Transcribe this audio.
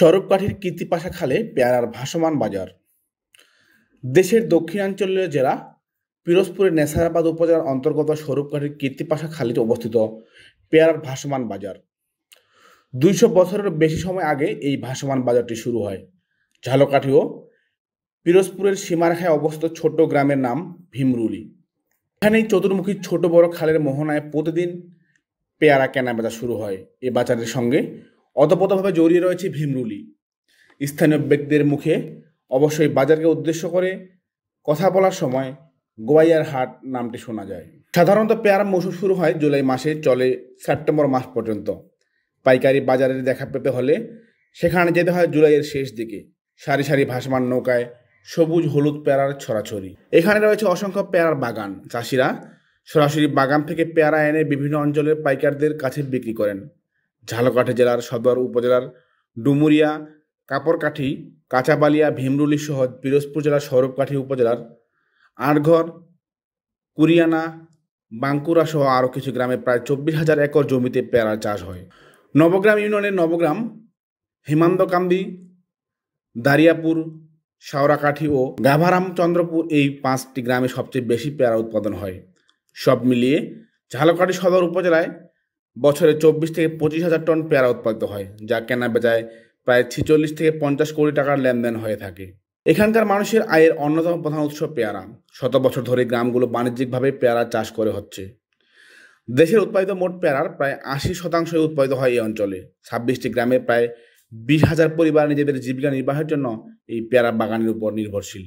সড়ককাঠির কীর্তিপাশা খালে পেয়ারার ভাসমান বাজার দেশের দক্ষিণাঞ্চলীয় জেলা পিরোজপুরের নেসারাবাদ উপজেলার অন্তর্গত স্বরূপকাঠির কীর্তিপাশা খালিতে অবস্থিত পেয়ারার ভাসমান বাজার দুইশো বছরের বেশি সময় আগে এই ভাসমান বাজারটি শুরু হয় ঝালকাঠিও পিরোজপুরের সীমারেখায় অবস্থিত ছোট গ্রামের নাম ভীমরুলি এখানেই চতুর্মুখী ছোট বড় খালের মোহনায় প্রতিদিন পেয়ারা কেনাবেচা শুরু হয় এ বাজারের সঙ্গে অতপতভাবে জড়িয়ে রয়েছে ভীমরুলি স্থানীয় ব্যক্তিদের মুখে অবশ্যই বাজারকে উদ্দেশ্য করে কথা বলার সময় গোয়াইয়ার হাট নামটি শোনা যায় সাধারণত পেয়ারা মৌসুম শুরু হয় জুলাই মাসে চলে সেপ্টেম্বর মাস পর্যন্ত পাইকারি বাজারের দেখা পেতে হলে সেখানে যেতে হয় জুলাইয়ের শেষ দিকে সারি সারি ভাসমান নৌকায় সবুজ হলুদ পেয়ারার ছড়াছড়ি এখানে রয়েছে অসংখ্য পেয়ারার বাগান চাষিরা সরাসরি বাগান থেকে পেয়ারা এনে বিভিন্ন অঞ্চলের পাইকারদের কাছে বিক্রি করেন ঝালকাঠি জেলার সদর উপজেলার ডুমুরিয়া কাপড়কাঠি কাঁচাবালিয়া ভীমরুলি সহ পিরোজপুর জেলার সৌরভকাঠি উপজেলার আটঘর কুরিয়ানা বাঙ্কুরা সহ আরও কিছু গ্রামে প্রায় চব্বিশ হাজার একর জমিতে পেয়ারা চাষ হয় নবগ্রাম ইউনিয়নের নবগ্রাম হিমান্তকান্দি দারিয়াপুর সাওরাকাঠি ও গাভারামচন্দ্রপুর এই পাঁচটি গ্রামে সবচেয়ে বেশি পেয়ারা উৎপাদন হয় সব মিলিয়ে ঝালকাঠি সদর উপজেলায় বছরে চব্বিশ থেকে পঁচিশ হাজার টন পেয়ারা উৎপাদিত হয় যা কেনা বেচায় প্রায় ছিচল্লিশ থেকে পঞ্চাশ কোটি টাকার লেনদেন হয়ে থাকে এখানকার মানুষের আয়ের অন্যতম প্রধান উৎস পেয়ারা শত বছর ধরে গ্রামগুলো বাণিজ্যিকভাবে পেয়ারা চাষ করে হচ্ছে দেশের উৎপাদিত মোট পেয়ারার প্রায় আশি শতাংশই উৎপাদিত হয় এই অঞ্চলে ছাব্বিশটি গ্রামে প্রায় বিশ হাজার পরিবার নিজেদের জীবিকা নির্বাহের জন্য এই পেয়ারা বাগানের উপর নির্ভরশীল